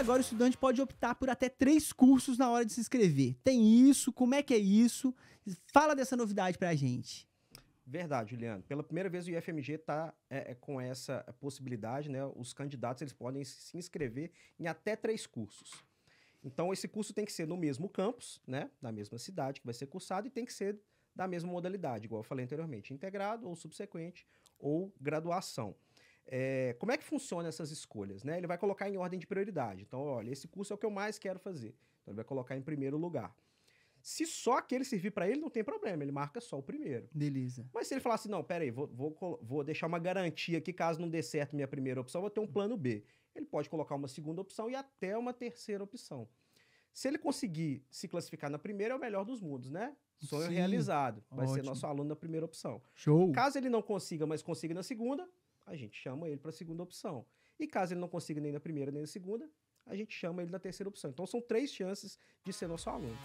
Agora o estudante pode optar por até três cursos na hora de se inscrever. Tem isso? Como é que é isso? Fala dessa novidade para a gente. Verdade, Juliano. Pela primeira vez o IFMG está é, é, com essa possibilidade, né? Os candidatos eles podem se inscrever em até três cursos. Então esse curso tem que ser no mesmo campus, né? Da mesma cidade que vai ser cursado e tem que ser da mesma modalidade, igual eu falei anteriormente, integrado ou subsequente ou graduação. É, como é que funciona essas escolhas? Né? Ele vai colocar em ordem de prioridade. Então, olha, esse curso é o que eu mais quero fazer. Então, ele vai colocar em primeiro lugar. Se só aquele servir para ele, não tem problema, ele marca só o primeiro. Beleza. Mas se ele falar assim, não, peraí, vou, vou, vou deixar uma garantia que caso não dê certo minha primeira opção, vou ter um plano B. Ele pode colocar uma segunda opção e até uma terceira opção. Se ele conseguir se classificar na primeira, é o melhor dos mundos, né? Sonho Sim, realizado. Vai ótimo. ser nosso aluno na primeira opção. Show. Caso ele não consiga, mas consiga na segunda, a gente chama ele para a segunda opção. E caso ele não consiga nem na primeira nem na segunda, a gente chama ele da terceira opção. Então são três chances de ser nosso aluno.